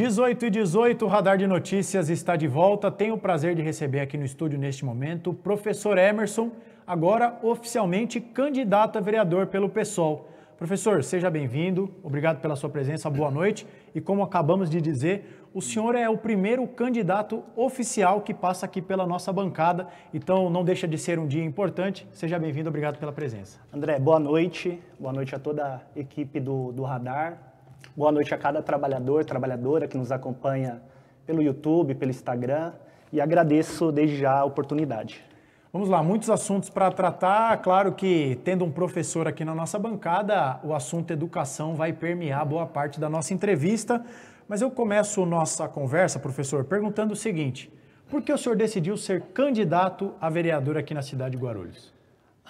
18 e 18, o Radar de Notícias está de volta. Tenho o prazer de receber aqui no estúdio neste momento o professor Emerson, agora oficialmente candidato a vereador pelo PSOL. Professor, seja bem-vindo, obrigado pela sua presença, boa noite. E como acabamos de dizer, o senhor é o primeiro candidato oficial que passa aqui pela nossa bancada, então não deixa de ser um dia importante. Seja bem-vindo, obrigado pela presença. André, boa noite, boa noite a toda a equipe do, do Radar, Boa noite a cada trabalhador, trabalhadora que nos acompanha pelo YouTube, pelo Instagram e agradeço desde já a oportunidade. Vamos lá, muitos assuntos para tratar. Claro que, tendo um professor aqui na nossa bancada, o assunto educação vai permear boa parte da nossa entrevista. Mas eu começo nossa conversa, professor, perguntando o seguinte: por que o senhor decidiu ser candidato a vereador aqui na cidade de Guarulhos?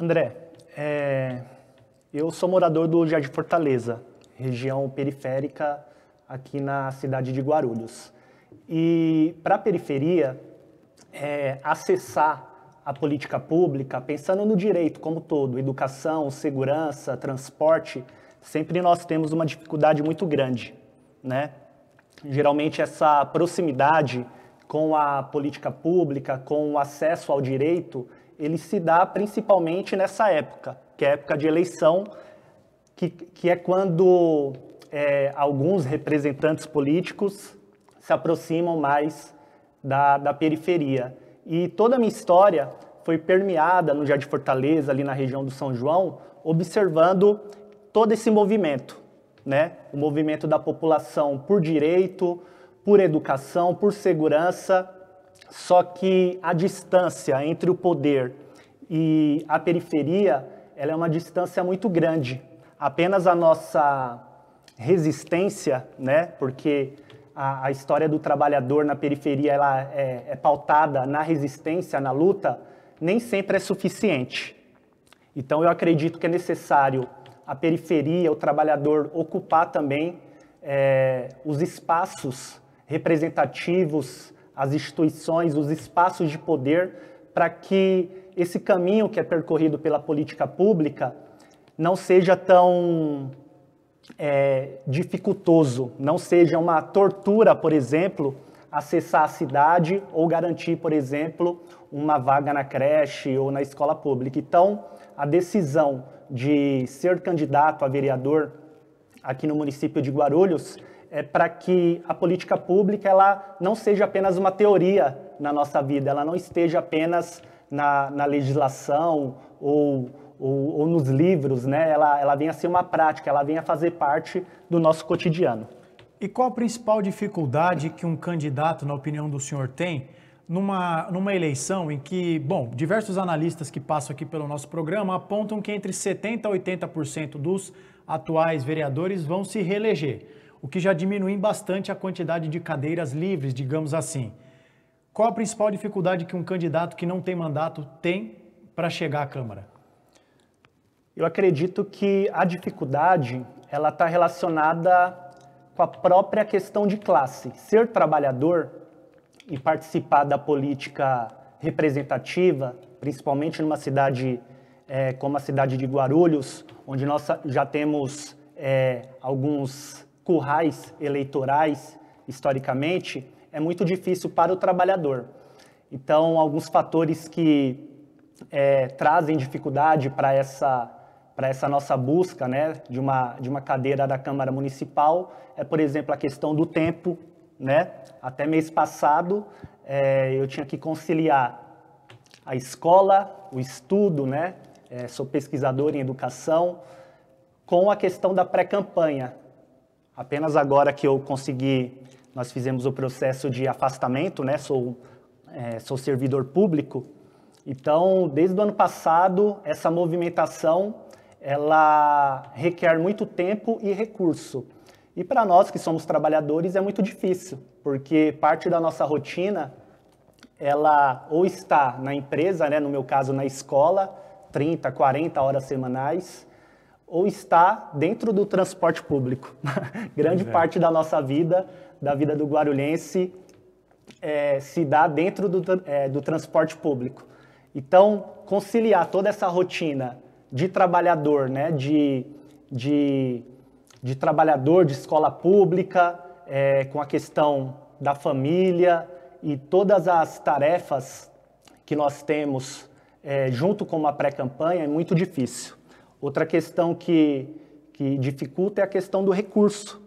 André, é... eu sou morador do Jardim Fortaleza, região periférica aqui na cidade de Guarulhos. E para a periferia, é, acessar a política pública, pensando no direito como todo, educação, segurança, transporte, sempre nós temos uma dificuldade muito grande, né? Geralmente essa proximidade com a política pública, com o acesso ao direito, ele se dá principalmente nessa época, que é a época de eleição que, que é quando é, alguns representantes políticos se aproximam mais da, da periferia. E toda a minha história foi permeada no Jardim Fortaleza, ali na região do São João, observando todo esse movimento, né? O movimento da população por direito, por educação, por segurança, só que a distância entre o poder e a periferia, ela é uma distância muito grande apenas a nossa resistência, né? Porque a, a história do trabalhador na periferia ela é, é pautada na resistência, na luta, nem sempre é suficiente. Então eu acredito que é necessário a periferia, o trabalhador ocupar também é, os espaços representativos, as instituições, os espaços de poder, para que esse caminho que é percorrido pela política pública não seja tão é, dificultoso, não seja uma tortura, por exemplo, acessar a cidade ou garantir, por exemplo, uma vaga na creche ou na escola pública. Então, a decisão de ser candidato a vereador aqui no município de Guarulhos é para que a política pública ela não seja apenas uma teoria na nossa vida, ela não esteja apenas na, na legislação ou ou, ou nos livros, né, ela, ela vem a ser uma prática, ela vem a fazer parte do nosso cotidiano. E qual a principal dificuldade que um candidato, na opinião do senhor, tem numa, numa eleição em que, bom, diversos analistas que passam aqui pelo nosso programa apontam que entre 70% a 80% dos atuais vereadores vão se reeleger, o que já diminui bastante a quantidade de cadeiras livres, digamos assim. Qual a principal dificuldade que um candidato que não tem mandato tem para chegar à Câmara? eu acredito que a dificuldade ela está relacionada com a própria questão de classe. Ser trabalhador e participar da política representativa, principalmente numa cidade é, como a cidade de Guarulhos, onde nós já temos é, alguns currais eleitorais historicamente, é muito difícil para o trabalhador. Então, alguns fatores que é, trazem dificuldade para essa para essa nossa busca né, de, uma, de uma cadeira da Câmara Municipal é, por exemplo, a questão do tempo. Né? Até mês passado, é, eu tinha que conciliar a escola, o estudo, né? É, sou pesquisador em educação, com a questão da pré-campanha. Apenas agora que eu consegui, nós fizemos o processo de afastamento, né? Sou, é, sou servidor público. Então, desde o ano passado, essa movimentação ela requer muito tempo e recurso. E para nós que somos trabalhadores é muito difícil, porque parte da nossa rotina ela ou está na empresa, né, no meu caso na escola, 30, 40 horas semanais, ou está dentro do transporte público. Grande é. parte da nossa vida, da vida do guarulhense, é, se dá dentro do, é, do transporte público. Então, conciliar toda essa rotina de trabalhador, né? de, de, de trabalhador de escola pública, é, com a questão da família e todas as tarefas que nós temos é, junto com uma pré-campanha é muito difícil. Outra questão que, que dificulta é a questão do recurso,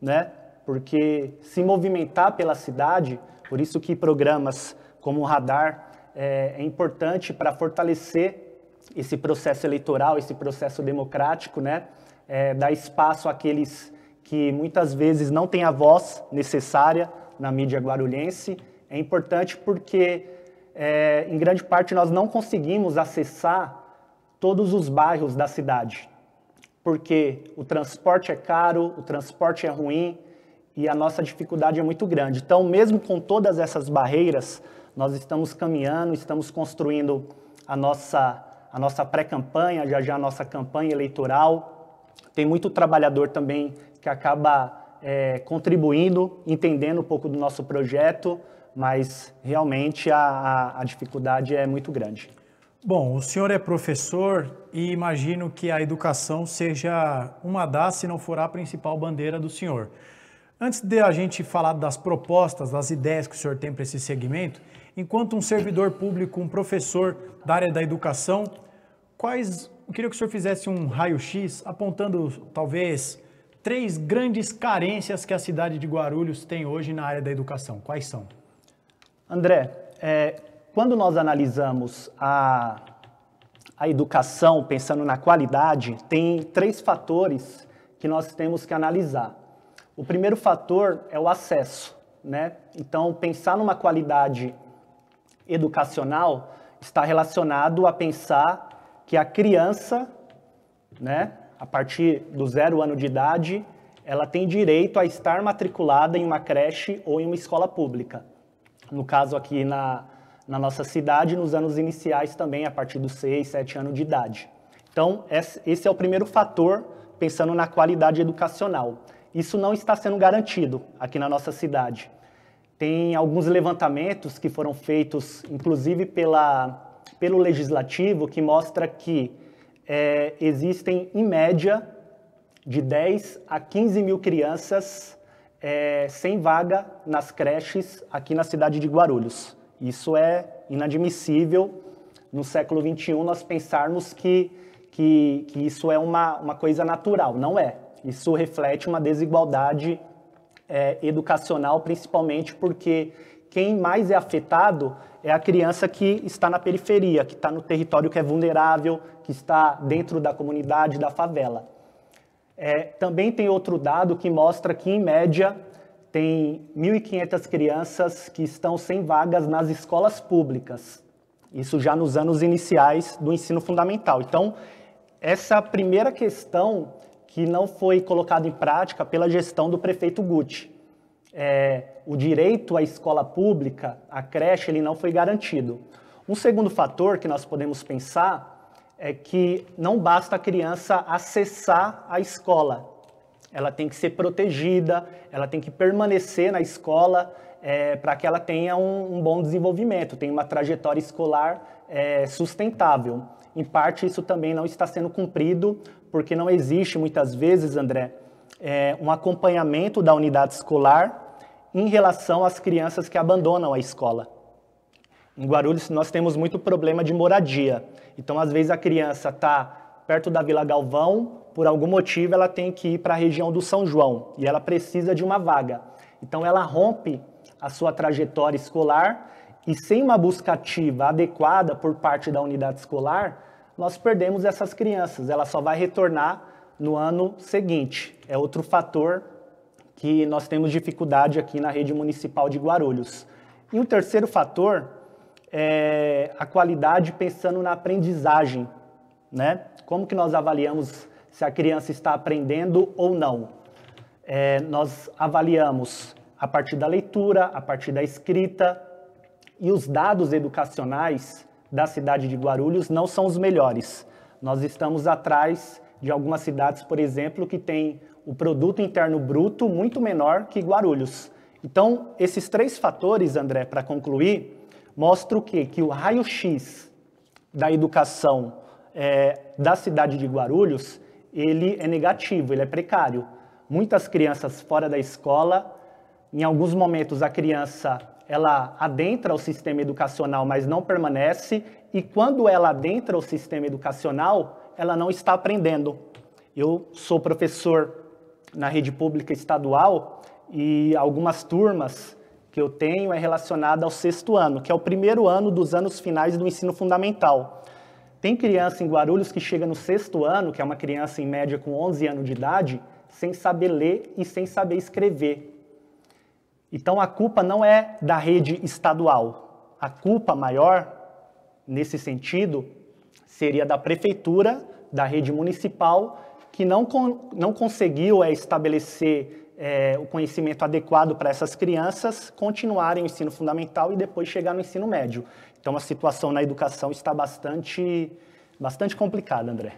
né? porque se movimentar pela cidade, por isso que programas como o Radar é, é importante para fortalecer esse processo eleitoral, esse processo democrático, né, é, dá espaço àqueles que muitas vezes não têm a voz necessária na mídia guarulhense. É importante porque, é, em grande parte, nós não conseguimos acessar todos os bairros da cidade, porque o transporte é caro, o transporte é ruim e a nossa dificuldade é muito grande. Então, mesmo com todas essas barreiras, nós estamos caminhando, estamos construindo a nossa a nossa pré-campanha, já já a nossa campanha eleitoral. Tem muito trabalhador também que acaba é, contribuindo, entendendo um pouco do nosso projeto, mas realmente a, a, a dificuldade é muito grande. Bom, o senhor é professor e imagino que a educação seja uma das, se não for a principal bandeira do senhor. Antes de a gente falar das propostas, das ideias que o senhor tem para esse segmento, enquanto um servidor público, um professor da área da educação, quais eu queria que o senhor fizesse um raio-x apontando talvez três grandes carências que a cidade de Guarulhos tem hoje na área da educação. Quais são? André, é, quando nós analisamos a, a educação, pensando na qualidade, tem três fatores que nós temos que analisar. O primeiro fator é o acesso. Né? Então, pensar numa qualidade educacional está relacionado a pensar que a criança, né, a partir do zero ano de idade, ela tem direito a estar matriculada em uma creche ou em uma escola pública. No caso aqui na, na nossa cidade, nos anos iniciais também, a partir dos 6, 7 anos de idade. Então, esse é o primeiro fator pensando na qualidade educacional. Isso não está sendo garantido aqui na nossa cidade. Tem alguns levantamentos que foram feitos, inclusive pela, pelo legislativo, que mostra que é, existem, em média, de 10 a 15 mil crianças é, sem vaga nas creches aqui na cidade de Guarulhos. Isso é inadmissível no século XXI nós pensarmos que, que, que isso é uma, uma coisa natural. Não é. Isso reflete uma desigualdade é, educacional, principalmente porque quem mais é afetado é a criança que está na periferia, que está no território que é vulnerável, que está dentro da comunidade, da favela. É, também tem outro dado que mostra que, em média, tem 1.500 crianças que estão sem vagas nas escolas públicas. Isso já nos anos iniciais do ensino fundamental. Então, essa primeira questão que não foi colocado em prática pela gestão do prefeito Guti. É, o direito à escola pública, à creche, ele não foi garantido. Um segundo fator que nós podemos pensar é que não basta a criança acessar a escola, ela tem que ser protegida, ela tem que permanecer na escola é, para que ela tenha um, um, bom desenvolvimento, tenha uma trajetória escolar é, sustentável. Em parte, isso também não está sendo cumprido porque não existe muitas vezes, André, é, um acompanhamento da unidade escolar em relação às crianças que abandonam a escola. Em Guarulhos, nós temos muito problema de moradia. Então, às vezes, a criança está perto da Vila Galvão, por algum motivo, ela tem que ir para a região do São João e ela precisa de uma vaga. Então, ela rompe a sua trajetória escolar e, sem uma busca ativa adequada por parte da unidade escolar, nós perdemos essas crianças. Ela só vai retornar no ano seguinte. É outro fator que nós temos dificuldade aqui na rede municipal de Guarulhos. E o um terceiro fator é a qualidade pensando na aprendizagem, né? Como que nós avaliamos se a criança está aprendendo ou não? É, nós avaliamos a partir da leitura, a partir da escrita e os dados educacionais da cidade de Guarulhos não são os melhores. Nós estamos atrás de algumas cidades, por exemplo, que têm o produto interno bruto muito menor que Guarulhos. Então, esses três fatores, André, para concluir, mostram o quê? Que o raio-x da educação é, da cidade de Guarulhos, ele é negativo, ele é precário. Muitas crianças fora da escola, em alguns momentos a criança ela adentra o sistema educacional, mas não permanece, e quando ela adentra o sistema educacional, ela não está aprendendo. Eu sou professor na rede pública estadual e algumas turmas que eu tenho é relacionada ao sexto ano, que é o primeiro ano dos anos finais do ensino fundamental. Tem criança em Guarulhos que chega no sexto ano, que é uma criança em média com 11 anos de idade, sem saber ler e sem saber escrever. Então a culpa não é da rede estadual. A culpa maior, nesse sentido, seria da prefeitura, da rede municipal, que não, con não conseguiu é, estabelecer é, o conhecimento adequado para essas crianças continuarem o ensino fundamental e depois chegar no ensino médio. Então a situação na educação está bastante, bastante complicada, André.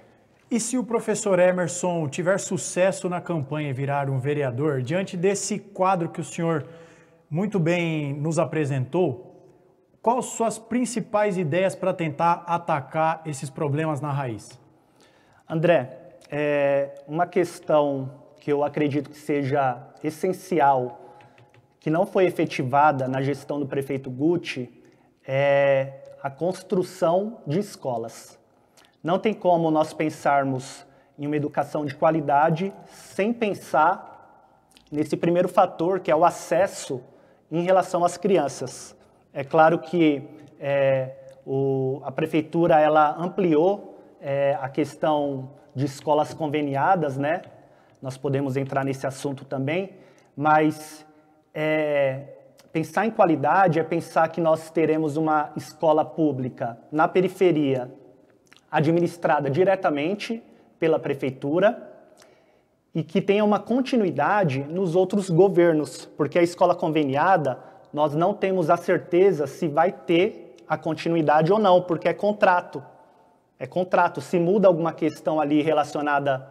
E se o professor Emerson tiver sucesso na campanha e virar um vereador, diante desse quadro que o senhor muito bem nos apresentou, quais suas principais ideias para tentar atacar esses problemas na raiz? André, é uma questão que eu acredito que seja essencial, que não foi efetivada na gestão do prefeito Guti, é a construção de escolas. Não tem como nós pensarmos em uma educação de qualidade sem pensar nesse primeiro fator, que é o acesso em relação às crianças. É claro que é, o, a prefeitura ela ampliou é, a questão de escolas conveniadas, né? Nós podemos entrar nesse assunto também, mas é, pensar em qualidade é pensar que nós teremos uma escola pública na periferia, administrada diretamente pela prefeitura, e que tenha uma continuidade nos outros governos, porque a escola conveniada, nós não temos a certeza se vai ter a continuidade ou não, porque é contrato. É contrato. Se muda alguma questão ali relacionada,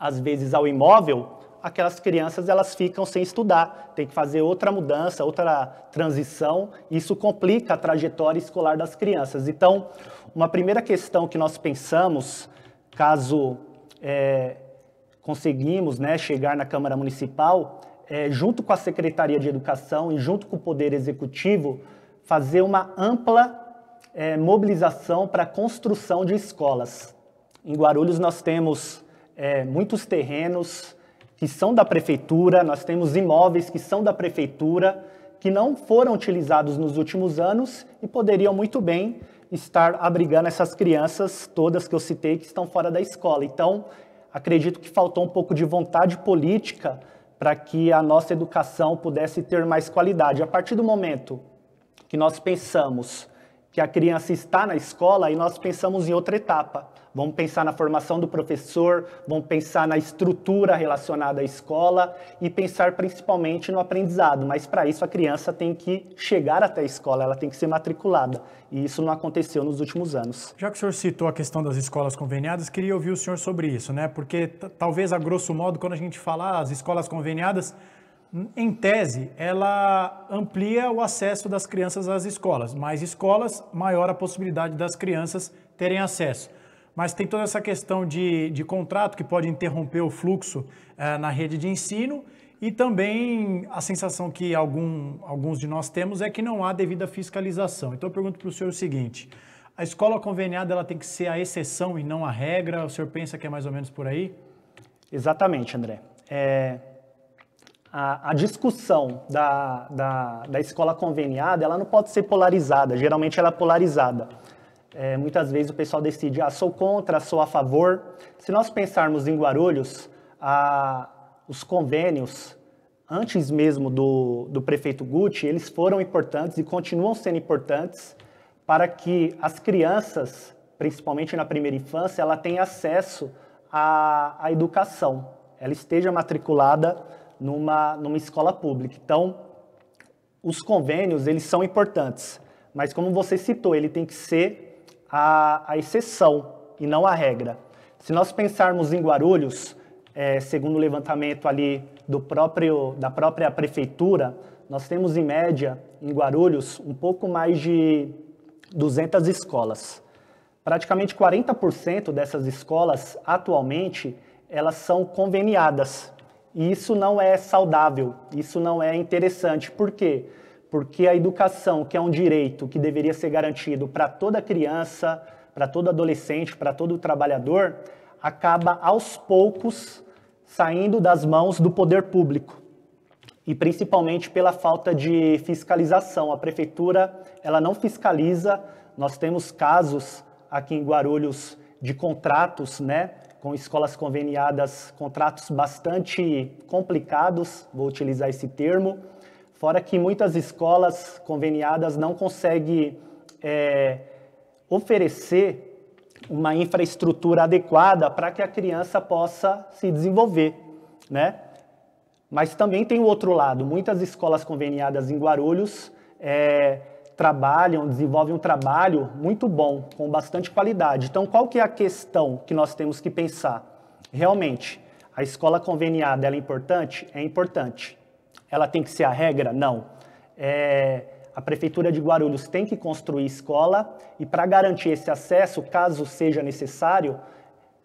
às vezes, ao imóvel, aquelas crianças elas ficam sem estudar, tem que fazer outra mudança, outra transição, isso complica a trajetória escolar das crianças. Então, uma primeira questão que nós pensamos, caso é, conseguimos né, chegar na Câmara Municipal, é, junto com a Secretaria de Educação e junto com o Poder Executivo, fazer uma ampla é, mobilização para a construção de escolas. Em Guarulhos nós temos é, muitos terrenos que são da prefeitura, nós temos imóveis que são da prefeitura, que não foram utilizados nos últimos anos e poderiam muito bem estar abrigando essas crianças todas que eu citei que estão fora da escola. Então, acredito que faltou um pouco de vontade política para que a nossa educação pudesse ter mais qualidade. A partir do momento que nós pensamos que a criança está na escola, aí nós pensamos em outra etapa, vamos pensar na formação do professor, vamos pensar na estrutura relacionada à escola e pensar principalmente no aprendizado. Mas para isso a criança tem que chegar até a escola, ela tem que ser matriculada. E isso não aconteceu nos últimos anos. Já que o senhor citou a questão das escolas conveniadas, queria ouvir o senhor sobre isso, né? Porque talvez a grosso modo quando a gente fala ah, as escolas conveniadas, em tese, ela amplia o acesso das crianças às escolas. Mais escolas, maior a possibilidade das crianças terem acesso mas tem toda essa questão de, de contrato que pode interromper o fluxo é, na rede de ensino e também a sensação que algum, alguns de nós temos é que não há devida fiscalização. Então eu pergunto para o senhor o seguinte, a escola conveniada ela tem que ser a exceção e não a regra? O senhor pensa que é mais ou menos por aí? Exatamente, André. É, a, a, discussão da, da, da escola conveniada ela não pode ser polarizada, geralmente ela é polarizada é, muitas vezes o pessoal decide, ah, sou contra, sou a favor. Se nós pensarmos em Guarulhos, os convênios, antes mesmo do, do prefeito Guti, eles foram importantes e continuam sendo importantes para que as crianças, principalmente na primeira infância, ela tenha acesso à, à educação. Ela esteja matriculada numa, numa escola pública. Então, os convênios, eles são importantes. Mas como você citou, ele tem que ser a, a exceção e não a regra. Se nós pensarmos em Guarulhos, é, segundo o levantamento ali do próprio, da própria prefeitura, nós temos em média em Guarulhos um pouco mais de 200 escolas. Praticamente 40% dessas escolas atualmente elas são conveniadas. E isso não é saudável, isso não é interessante. Por quê? porque a educação, que é um direito que deveria ser garantido para toda criança, para todo adolescente, para todo trabalhador, acaba aos poucos saindo das mãos do poder público e principalmente pela falta de fiscalização. A prefeitura ela não fiscaliza. Nós temos casos aqui em Guarulhos de contratos, né, com escolas conveniadas, contratos bastante complicados, vou utilizar esse termo, Fora que muitas escolas conveniadas não conseguem é, oferecer uma infraestrutura adequada para que a criança possa se desenvolver, né? Mas também tem o outro lado. Muitas escolas conveniadas em Guarulhos é, trabalham, desenvolvem um trabalho muito bom, com bastante qualidade. Então, qual que é a questão que nós temos que pensar? Realmente, a escola conveniada é importante? É importante ela tem que ser a regra? Não. É, a Prefeitura de Guarulhos tem que construir escola e, para garantir esse acesso, caso seja necessário,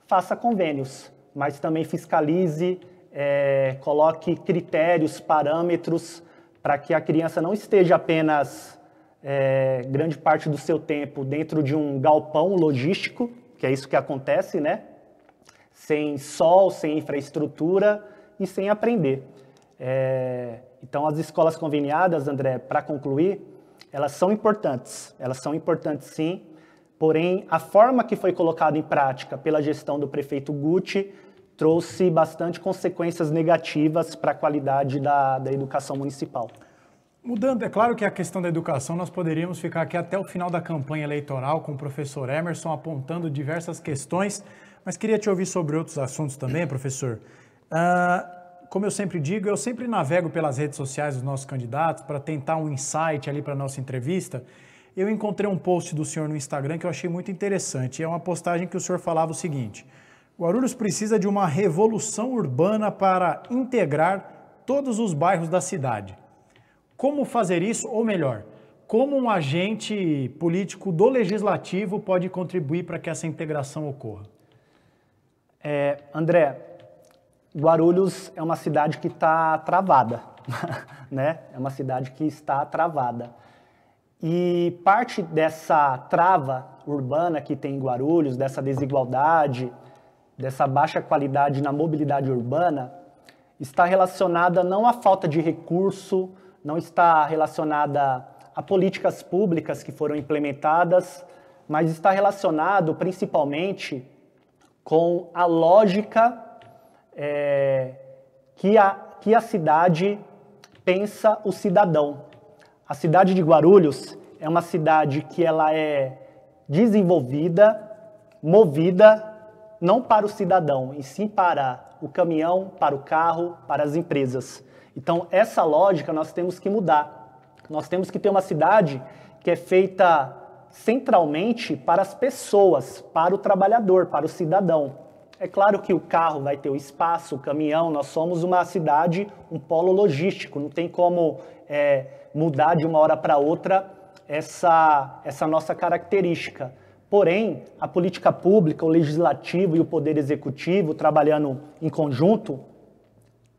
faça convênios, mas também fiscalize, é, coloque critérios, parâmetros, para que a criança não esteja apenas é, grande parte do seu tempo dentro de um galpão logístico, que é isso que acontece, né? Sem sol, sem infraestrutura e sem aprender. É, então, as escolas conveniadas, André, para concluir, elas são importantes, elas são importantes sim, porém a forma que foi colocada em prática pela gestão do prefeito Guti trouxe bastante consequências negativas para a qualidade da, da educação municipal. Mudando, é claro que a questão da educação nós poderíamos ficar aqui até o final da campanha eleitoral com o professor Emerson apontando diversas questões, mas queria te ouvir sobre outros assuntos também, professor. Uh, como eu sempre digo, eu sempre navego pelas redes sociais dos nossos candidatos para tentar um insight ali para a nossa entrevista. Eu encontrei um post do senhor no Instagram que eu achei muito interessante. É uma postagem que o senhor falava o seguinte: Guarulhos precisa de uma revolução urbana para integrar todos os bairros da cidade. Como fazer isso, ou melhor, como um agente político do legislativo pode contribuir para que essa integração ocorra? É, André, Guarulhos é uma cidade que está travada, né? É uma cidade que está travada. E parte dessa trava urbana que tem em Guarulhos, dessa desigualdade, dessa baixa qualidade na mobilidade urbana, está relacionada não à falta de recurso, não está relacionada a políticas públicas que foram implementadas, mas está relacionado principalmente com a lógica é, que, a, que a cidade pensa o cidadão. A cidade de Guarulhos é uma cidade que ela é desenvolvida, movida, não para o cidadão, e sim para o caminhão, para o carro, para as empresas. Então, essa lógica nós temos que mudar. Nós temos que ter uma cidade que é feita centralmente para as pessoas, para o trabalhador, para o cidadão. É claro que o carro vai ter o espaço, o caminhão, nós somos uma cidade, um polo logístico, não tem como é, mudar de uma hora para outra essa, essa nossa característica. Porém, a política pública, o legislativo e o poder executivo, trabalhando em conjunto,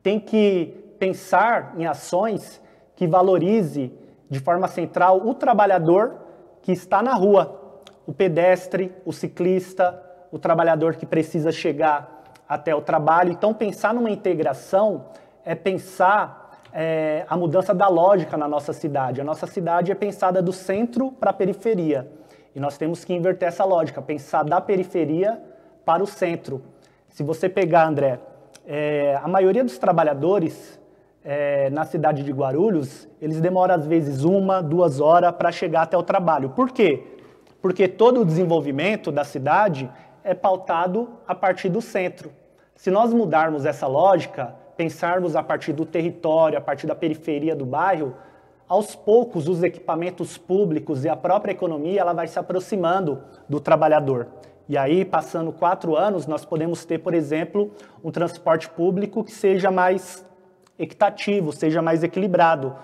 tem que pensar em ações que valorize de forma central o trabalhador que está na rua, o pedestre, o ciclista, o trabalhador que precisa chegar até o trabalho. Então, pensar numa integração é pensar é, a mudança da lógica na nossa cidade. A nossa cidade é pensada do centro para a periferia. E nós temos que inverter essa lógica, pensar da periferia para o centro. Se você pegar, André, é, a maioria dos trabalhadores é, na cidade de Guarulhos, eles demoram às vezes uma, duas horas para chegar até o trabalho. Por quê? Porque todo o desenvolvimento da cidade é pautado a partir do centro. Se nós mudarmos essa lógica, pensarmos a partir do território, a partir da periferia do bairro, aos poucos os equipamentos públicos e a própria economia ela vai se aproximando do trabalhador. E aí, passando quatro anos, nós podemos ter, por exemplo, um transporte público que seja mais equitativo, seja mais equilibrado.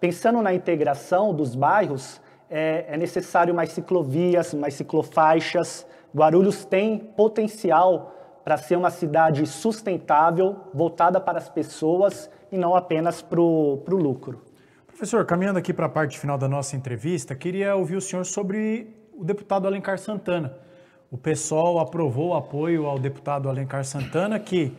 Pensando na integração dos bairros, é, é necessário mais ciclovias, mais ciclofaixas, Guarulhos tem potencial para ser uma cidade sustentável, voltada para as pessoas e não apenas para o lucro. Professor, caminhando aqui para a parte final da nossa entrevista, queria ouvir o senhor sobre o deputado Alencar Santana. O PSOL aprovou o apoio ao deputado Alencar Santana, que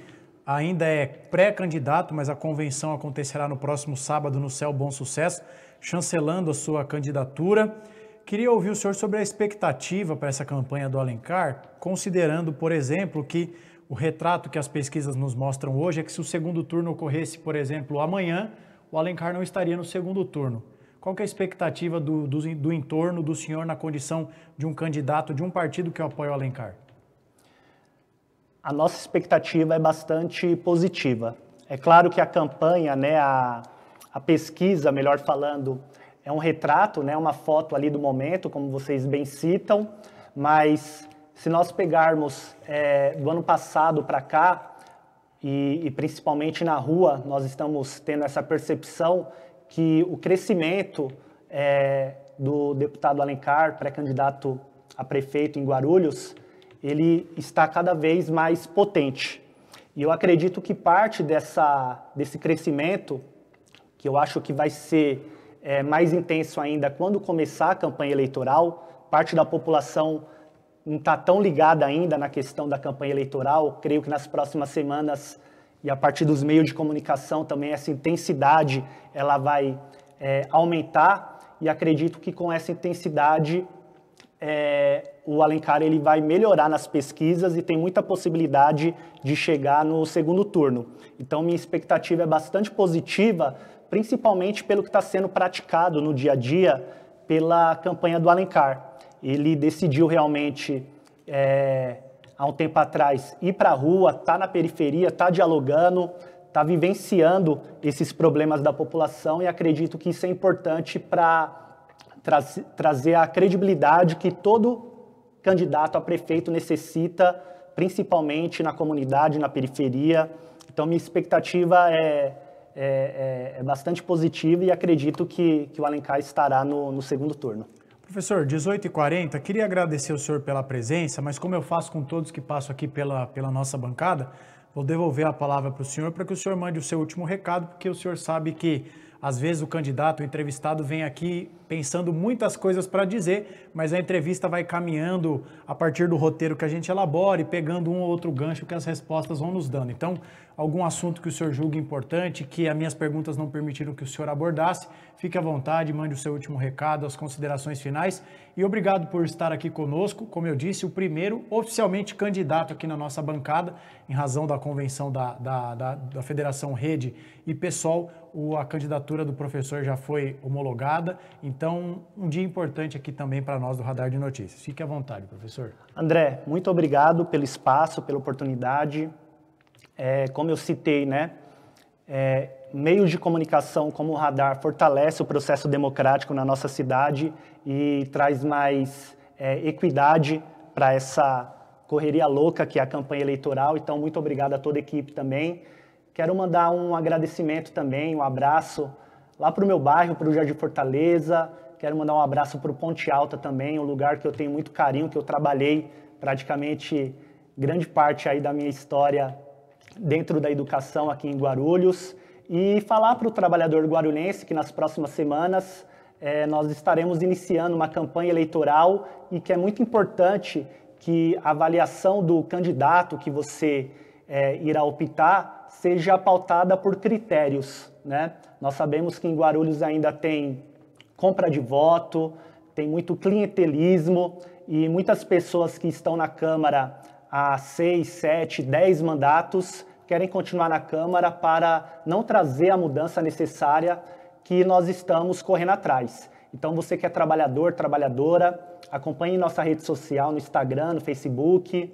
ainda é pré-candidato, mas a convenção acontecerá no próximo sábado no Céu Bom Sucesso, chancelando a sua candidatura. Queria ouvir o senhor sobre a expectativa para essa campanha do Alencar, considerando, por exemplo, que o retrato que as pesquisas nos mostram hoje é que se o segundo turno ocorresse, por exemplo, amanhã, o Alencar não estaria no segundo turno. Qual é a expectativa do, do, do, entorno do senhor na condição de um candidato de um partido que apoia o Alencar? A nossa expectativa é bastante positiva. É claro que a campanha, né, a, a pesquisa, melhor falando, é um retrato, né, uma foto ali do momento, como vocês bem citam, mas se nós pegarmos é, do ano passado para cá, e, e, principalmente na rua, nós estamos tendo essa percepção que o crescimento é, do deputado Alencar, pré-candidato a prefeito em Guarulhos, ele está cada vez mais potente. E eu acredito que parte dessa, desse crescimento, que eu acho que vai ser é, mais intenso ainda quando começar a campanha eleitoral. Parte da população não está tão ligada ainda na questão da campanha eleitoral. Creio que nas próximas semanas e a partir dos meios de comunicação também essa intensidade ela vai é, aumentar e acredito que com essa intensidade é, o Alencar ele vai melhorar nas pesquisas e tem muita possibilidade de chegar no segundo turno. Então minha expectativa é bastante positiva principalmente pelo que está sendo praticado no dia a dia pela campanha do Alencar. Ele decidiu realmente, é, há um tempo atrás, ir para a rua, tá na periferia, tá dialogando, tá vivenciando esses problemas da população e acredito que isso é importante para tra trazer a credibilidade que todo candidato a prefeito necessita, principalmente na comunidade, na periferia. Então, minha expectativa é é, é, é, bastante positiva e acredito que, que o Alencar estará no, no segundo turno. Professor, 18h40, queria agradecer o senhor pela presença, mas como eu faço com todos que passam aqui pela, pela nossa bancada, vou devolver a palavra para o senhor para que o senhor mande o seu último recado, porque o senhor sabe que às vezes o candidato, o entrevistado, vem aqui pensando muitas coisas para dizer, mas a entrevista vai caminhando a partir do roteiro que a gente elabora e pegando um ou outro gancho que as respostas vão nos dando. Então, algum assunto que o senhor julgue importante, que as minhas perguntas não permitiram que o senhor abordasse, fique à vontade, mande o seu último recado, as considerações finais. E obrigado por estar aqui conosco, como eu disse, o primeiro oficialmente candidato aqui na nossa bancada, em razão da convenção da, da, da, da Federação Rede e pessoal, o, a candidatura do professor já foi homologada, então então, um dia importante aqui também para nós do Radar de Notícias. Fique à vontade, professor. André, muito obrigado pelo espaço, pela oportunidade. É, como eu citei, né? É, meios de comunicação como o radar fortalece o processo democrático na nossa cidade e traz mais é, equidade para essa correria louca que é a campanha eleitoral. Então, muito obrigado a toda a equipe também. Quero mandar um agradecimento também, um abraço lá para o meu bairro, para o Jardim Fortaleza. Quero mandar um abraço para o Ponte Alta também, um lugar que eu tenho muito carinho, que eu trabalhei praticamente grande parte aí da minha história dentro da educação aqui em Guarulhos. E falar para o trabalhador guarulhense que nas próximas semanas é, nós estaremos iniciando uma campanha eleitoral e que é muito importante que a avaliação do candidato que você é, irá optar seja pautada por critérios. Né? Nós sabemos que em Guarulhos ainda tem compra de voto, tem muito clientelismo e muitas pessoas que estão na Câmara há seis, sete, dez mandatos querem continuar na Câmara para não trazer a mudança necessária que nós estamos correndo atrás. Então, você que é trabalhador, trabalhadora, acompanhe nossa rede social no Instagram, no Facebook,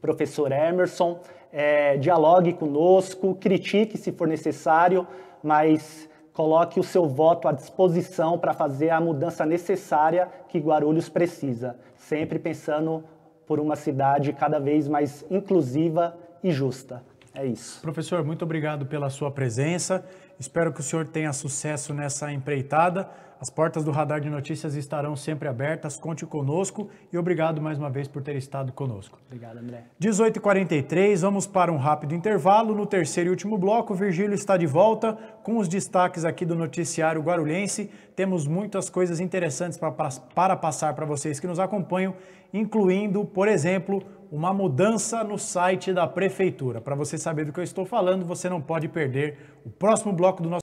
professor Emerson é, dialogue conosco, critique se for necessário, mas coloque o seu voto à disposição para fazer a mudança necessária que Guarulhos precisa, sempre pensando por uma cidade cada vez mais inclusiva e justa. É isso. Professor, muito obrigado pela sua presença. Espero que o senhor tenha sucesso nessa empreitada. As portas do Radar de Notícias estarão sempre abertas. Conte conosco e obrigado mais uma vez por ter estado conosco. Obrigado, André. 18h43, vamos para um rápido intervalo. No terceiro e último bloco, Virgílio está de volta com os destaques aqui do noticiário guarulhense. Temos muitas coisas interessantes para, para passar para vocês que nos acompanham, incluindo, por exemplo, uma mudança no site da prefeitura. Para você saber do que eu estou falando, você não pode perder o próximo bloco do nosso